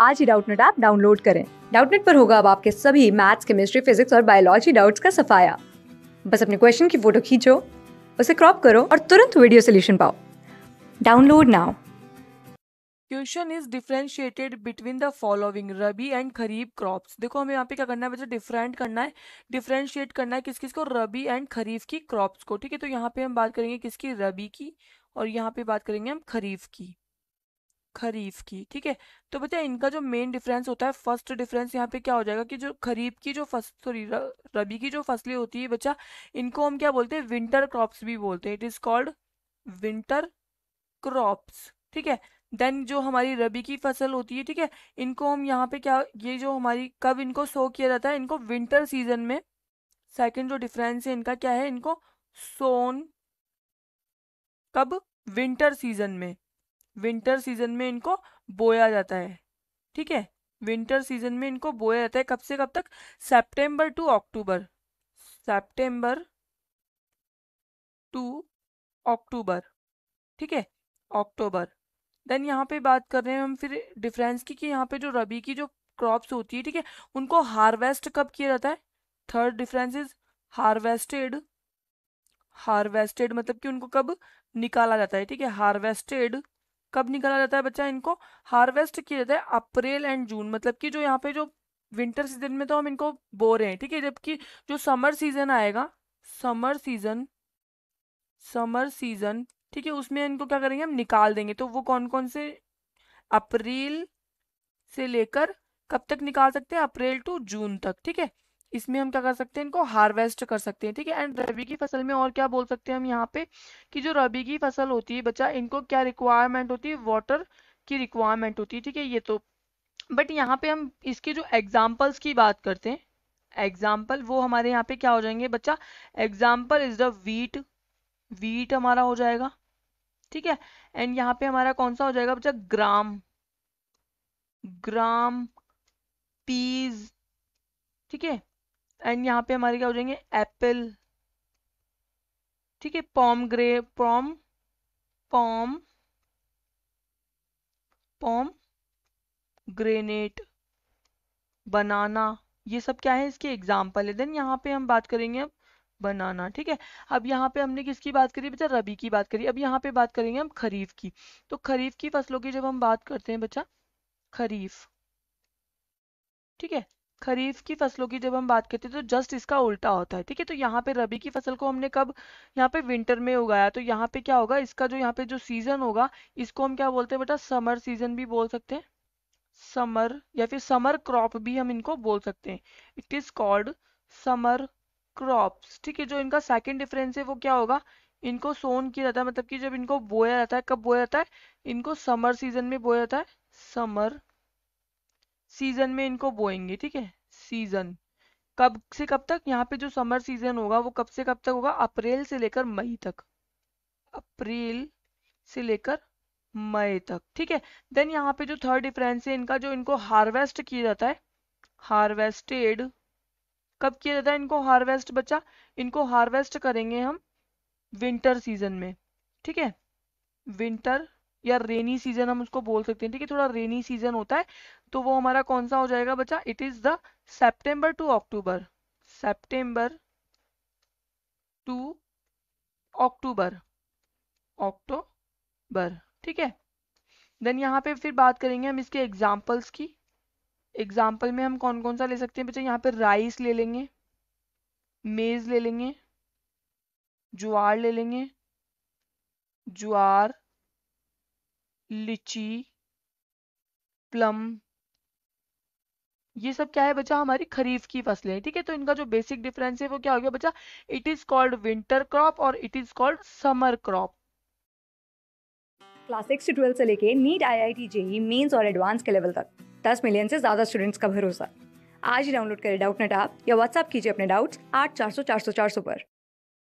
आज ही Doubtnut app download करें डाउटनेट पर होगा अब आपके सभी मैथ्स केमिस्ट्री फिजिक्स और बायोलॉजी डाउट्स का सफाया बस अपने क्वेश्चन की फोटो खींचो उसे क्रॉप करो और तुरंत वीडियो सोल्यूशन पाओ download now question is differentiated between the following rabi and kharif crops देखो हमें यहाँ पे क्या करना है बच्चों डिफरेंट करना है डिफ्रेंशिएट करना है किस किस को रबी एंड खरीफ की क्रॉप्स को ठीक है तो यहाँ पे हम बात करेंगे किसकी रबी की और यहाँ पे बात करेंगे हम खरीफ की खरीफ की ठीक है तो बच्चा इनका जो मेन डिफरेंस होता है फर्स्ट डिफरेंस यहाँ पे क्या हो जाएगा कि जो खरीफ की जो फसल सॉरी रबी की जो फसलें होती है बच्चा इनको हम क्या बोलते हैं विंटर क्रॉप्स भी बोलते हैं it is called winter crops ठीक है देन जो हमारी रबी की फसल होती है ठीक है इनको हम यहाँ पे क्या ये जो हमारी कब इनको सो किया जाता है इनको विंटर सीजन में सेकेंड जो डिफरेंस है इनका क्या है इनको सोन कब विंटर सीजन में विंटर सीजन में इनको बोया जाता है ठीक है विंटर सीजन में इनको बोया जाता है कब से कब तक September to October September to October ठीक है अक्टूबर देन यहाँ पे बात कर रहे हैं हम फिर डिफरेंस की कि यहाँ पे जो रबी की जो क्रॉप्स होती है ठीक है उनको हार्वेस्ट कब किया जाता है third difference is harvested harvested मतलब कि उनको कब निकाला जाता है ठीक है हार्वेस्टेड कब निकाला जाता है बच्चा इनको हार्वेस्ट किया जाता है अप्रैल एंड जून मतलब कि जो यहाँ पे जो विंटर सीजन में तो हम इनको बो रहे हैं ठीक है जबकि जो समर सीजन आएगा समर सीजन समर सीजन ठीक है उसमें इनको क्या करेंगे हम निकाल देंगे तो वो कौन कौन से अप्रैल से लेकर कब तक निकाल सकते हैं अप्रैल टू जून तक ठीक है इसमें हम क्या कर सकते हैं इनको हार्वेस्ट कर सकते हैं ठीक है एंड रबी की फसल में और क्या बोल सकते हैं हम यहाँ पे कि जो रबी की फसल होती है बच्चा इनको क्या रिक्वायरमेंट होती है वाटर की रिक्वायरमेंट होती है ठीक है ये तो बट यहाँ पे हम इसके जो एग्जाम्पल्स की बात करते हैं एग्जाम्पल वो हमारे यहाँ पे क्या हो जाएंगे बच्चा example is the wheat wheat हमारा हो जाएगा ठीक है एंड यहाँ पे हमारा कौन सा हो जाएगा बच्चा ग्राम ग्राम पीज ठीक है एंड यहाँ पे हमारे क्या हो जाएंगे एप्पल ठीक है पॉम ग्रे पॉम पॉम पॉम ग्रेनेट बनाना ये सब क्या है इसके एग्जाम्पल है देन यहाँ पे हम बात करेंगे अब बनाना ठीक है अब यहाँ पे हमने किसकी बात करी बच्चा रबी की बात करी अब यहाँ पे बात करेंगे हम खरीफ की तो खरीफ की फसलों की जब हम बात करते हैं बच्चा खरीफ ठीक है खरीफ की फसलों की जब हम बात करते हैं तो जस्ट इसका उल्टा होता है ठीक है तो यहाँ पे रबी की फसल को हमने कब यहाँ पे विंटर में उगाया तो यहाँ पे क्या होगा इसका जो यहाँ पे जो सीजन होगा इसको हम क्या बोलते हैं बेटा समर सीजन भी बोल सकते हैं समर या फिर समर क्रॉप भी हम इनको बोल सकते हैं it is called summer crops ठीक है जो इनका सेकेंड डिफरेंस है वो क्या होगा इनको सोन किया जाता है मतलब कि जब इनको बोया जाता है कब बोया जाता है इनको समर सीजन में बोया जाता है समर सीजन में इनको बोएंगे ठीक है सीजन कब से कब तक यहाँ पे जो समर सीजन होगा वो कब से कब तक होगा अप्रैल से लेकर मई तक अप्रैल से लेकर मई तक ठीक है देन यहाँ पे जो थर्ड डिफरेंस है इनका जो इनको हार्वेस्ट किया जाता है हार्वेस्टेड कब किया जाता है इनको हार्वेस्ट बच्चा इनको हार्वेस्ट करेंगे हम विंटर सीजन में ठीक है विंटर या रेनी सीजन हम उसको बोल सकते हैं ठीक है थोड़ा रेनी सीजन होता है तो वो हमारा कौन सा हो जाएगा बच्चा it is the September to October September to October October ठीक है देन यहाँ पे फिर बात करेंगे हम इसके एग्जाम्पल्स की एग्जाम्पल में हम कौन कौन सा ले सकते हैं बच्चा यहाँ पे राइस ले लेंगे मेज ले लेंगे ज्वार ले लेंगे ज्वार लीची प्लम ये सब क्या है बच्चा हमारी खरीफ की फसलें हैं ठीक है तो इनका जो बेसिक डिफरेंस है वो क्या हो गया बच्चा it is called winter crop और it is called summer crop class six twelfth से लेके NEET IIT JEE Mains और एडवांस के लेवल तक दस मिलियन से ज्यादा स्टूडेंट्स का भरोसा आज ही डाउनलोड करें डाउट नेट आप या व्हाट्सअप कीजिए अपने डाउट्स आठ चार सौ चार सौ चार सौ पर